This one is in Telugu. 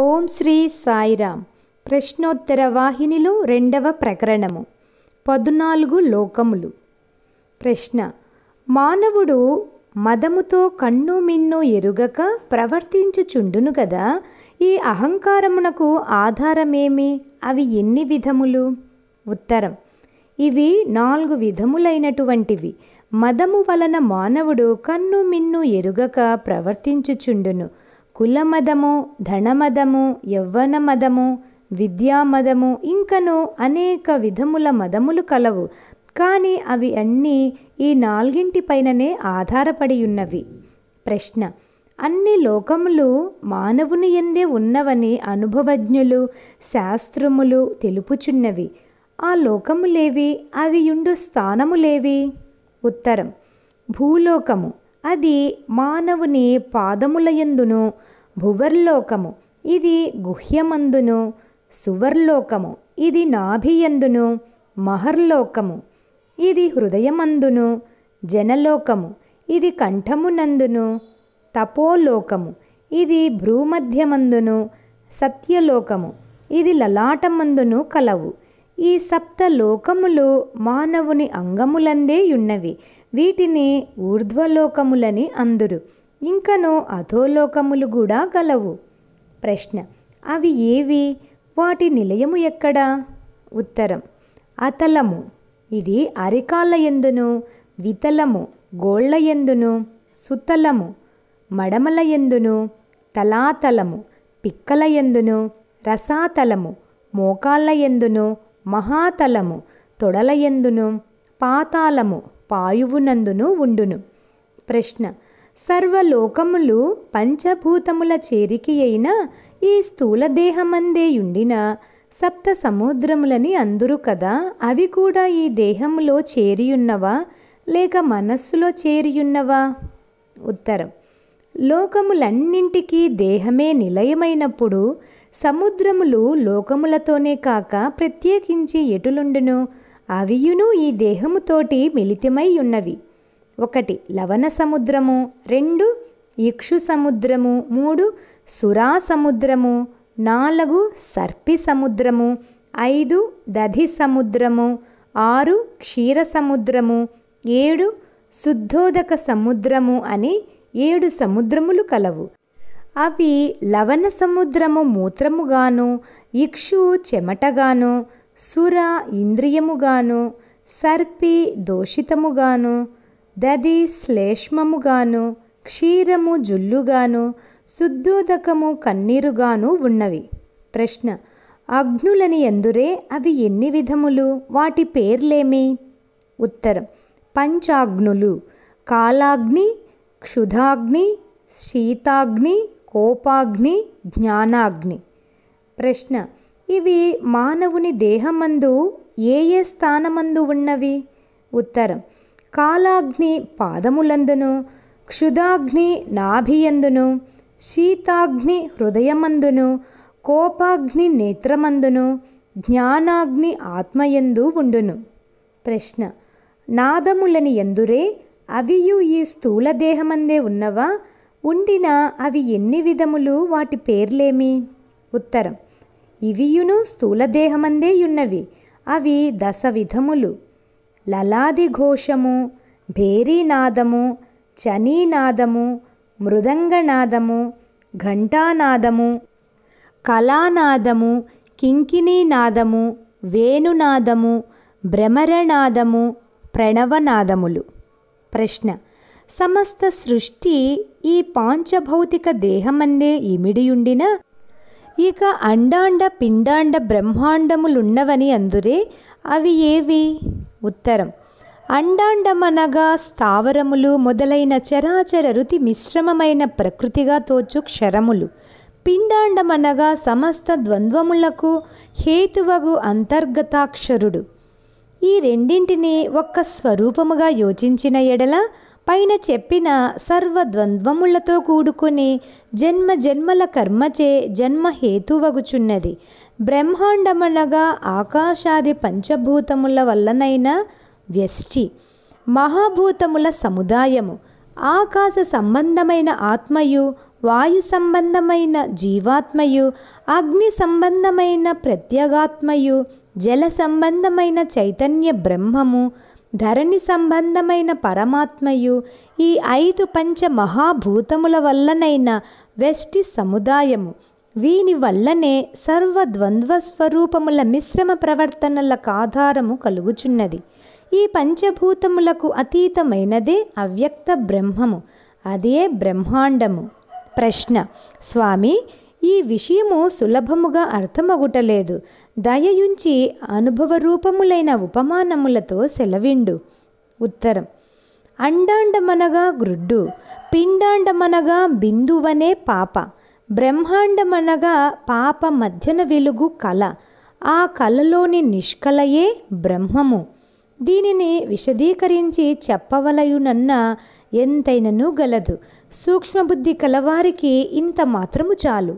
ఓం శ్రీ సాయిరామ్ ప్రశ్నోత్తర వాహినిలు రెండవ ప్రకరణము పద్నాలుగు లోకములు ప్రశ్న మానవుడు మదముతో కన్ను మిన్ను ఎరుగక ప్రవర్తించుచుండును కదా ఈ అహంకారమునకు ఆధారమేమి అవి ఎన్ని విధములు ఉత్తరం ఇవి నాలుగు విధములైనటువంటివి మదము వలన మానవుడు కన్ను మిన్ను ఎరుగక ప్రవర్తించుచుండును కులమదము ధనమదము యవ్వనమదము విద్యామదము ఇంకను అనేక విధముల మదములు కలవు కానీ అవి అన్నీ ఈ నాలుగింటిపైననే ఆధారపడి ఉన్నవి ప్రశ్న అన్ని లోకములు మానవుని ఎందే ఉన్నవని అనుభవజ్ఞులు శాస్త్రములు తెలుపుచున్నవి ఆ లోకములేవి అవి యుండు స్థానములేవి ఉత్తరం భూలోకము అది మానవుని పాదములయందును భువర్లోకము ఇది గుహ్యమందును సువర్లోకము ఇది నాభియందును మహర్లోకము ఇది హృదయమందును జనలోకము ఇది కంఠమునందును తపోలోకము ఇది భ్రూమధ్యమందును సత్యలోకము ఇది లలాటమందును కలవు ఈ సప్త లోకములు మానవుని అంగములందే ఉన్నవి వీటిని ఊర్ధ్వలోకములని అందురు ఇంకను అధోలోకములు కూడా గలవు ప్రశ్న అవి ఏవి వాటి నిలయము ఎక్కడ ఉత్తరం అతలము ఇది అరికాల ఎందును వితలము గోళ్ల ఎందును సుతలము మడమల తలాతలము పిక్కల రసాతలము మోకాళ్ళ మహాతలము తొడలయందును పాతాలము పాయువునందును ఉండును ప్రశ్న సర్వలోకములు పంచభూతముల చేరికి అయిన ఈ స్థూల దేహమందేయుండిన సప్త సముద్రములని అందురు కదా అవి కూడా ఈ దేహములో చేరియున్నవా లేక మనస్సులో చేరియున్నవా ఉత్తరం లోకములన్నింటికీ దేహమే నిలయమైనప్పుడు సముద్రములు లోకములతోనే కాక ప్రత్యేకించి ఎటులుండును అవియును ఈ దేహముతోటి మిళితమై ఉన్నవి ఒకటి లవణ సముద్రము రెండు ఇక్షు సముద్రము మూడు సురా సముద్రము నాలుగు సర్పి సముద్రము ఐదు దధి సముద్రము ఆరు క్షీర సముద్రము ఏడు శుద్ధోదక సముద్రము అని ఏడు సముద్రములు కలవు అవి లవణ సముద్రము మూత్రముగాను ఇక్షు చెమటగాను సుర ఇంద్రియముగాను సర్పి దోషితముగాను దది శ్లేష్మముగాను క్షీరము జుల్లుగాను శుద్ధోదకము కన్నీరుగాను ఉన్నవి ప్రశ్న అగ్నులని ఎందురే అవి ఎన్ని విధములు వాటి పేర్లేమి ఉత్తరం పంచాగ్నులు కాలాగ్ని క్షుధాగ్ని శీతాగ్ని ಕೋಪಾಗ್ನಿ ಜ್ಞಾನಾಗ್ನಿ ಪ್ರಶ್ನ ಇವಿ ಮಾನವು ದೇಹಮಂದು ಎ ಸ್ಥಾನಮಂದು ಉನ್ನವಿ ಉತ್ತರ ಕಾಲಾಗ್ನಿ ಪಾದಮಂದುನು ಕ್ಷುದಾಗ್ನಿ ನಾಭಿಯಂದನು ಶೀತಾಗ್ನಿ ಹೃದಯಮಂದನು ಕೋಪಾಗ್ನಿ ನೇತ್ರಮಂದನು ಜ್ಞಾನಾಗ್ನಿ ಆತ್ಮಯಂದು ಉಂಡನು ಪ್ರಶ್ನ ನಾದಮುಲಿನ ಎಂದರೆ ಅವಿಯು ಈ ಸ್ಥೂಲ ದೇಹಮಂದೇ ಉನ್ನವಾ ఉండిన అవి ఎన్ని విధములు వాటి పేర్లేమి ఉత్తరం ఇవియును స్థూలదేహమందేయున్నవి అవి దశ విధములు లలాది ఘోషము భేరీనాదము చనీనాదము మృదంగనాదము ఘంటానాదము కళానాదము కింకినీనాదము వేణునాదము భ్రమరనాదము ప్రణవనాదములు ప్రశ్న సమస్త సృష్టి ఈ పాంచభౌతిక దేహమందే ఇమిడియుండిన ఇక అండాండ పిండాండ బ్రహ్మాండములున్నవని అందురే అవి ఏవి ఉత్తరం అండాండమనగా స్థావరములు మొదలైన చరాచర రుతి మిశ్రమమైన ప్రకృతిగా తోచు క్షరములు పిండాండమనగా సమస్త ద్వంద్వములకు హేతువగు అంతర్గతాక్షరుడు ఈ రెండింటిని ఒక్క స్వరూపముగా యోచించిన ఎడల పైన చెప్పిన సర్వద్వంద్వములతో కూడుకుని జన్మ జన్మల కర్మచే జన్మ హేతువగుచున్నది బ్రహ్మాండమనగా ఆకాశాది పంచభూతముల వల్లనైన వ్యష్టి మహాభూతముల సముదాయము ఆకాశ సంబంధమైన ఆత్మయు వాయు సంబంధమైన జీవాత్మయు అగ్ని సంబంధమైన ప్రత్యేగాత్మయు జల సంబంధమైన చైతన్య బ్రహ్మము ధరణి సంబంధమైన పరమాత్మయు ఈ ఐదు పంచ మహాభూతముల వల్లనైన వెష్టి సముదాయము వీని వల్లనే సర్వద్వంద్వ స్వరూపముల మిశ్రమ ప్రవర్తనలకు ఆధారము కలుగుచున్నది ఈ పంచభూతములకు అతీతమైనదే అవ్యక్త బ్రహ్మము అదే బ్రహ్మాండము ప్రశ్న స్వామి ఈ విషయము సులభముగా అర్థమగుటలేదు దయయుంచి అనుభవరూపములైన ఉపమానములతో సెలవిండు ఉత్తరం అండాండమనగా గ్రుడ్డు పిండాండమనగా బిందువనే పాప బ్రహ్మాండమనగా పాప మధ్యన వెలుగు కళ ఆ కళలోని నిష్కలయే బ్రహ్మము దీనిని విశదీకరించి చెప్పవలయునన్న ఎంతైనను గలదు సూక్ష్మబుద్ధి కలవారికి ఇంత మాత్రము చాలు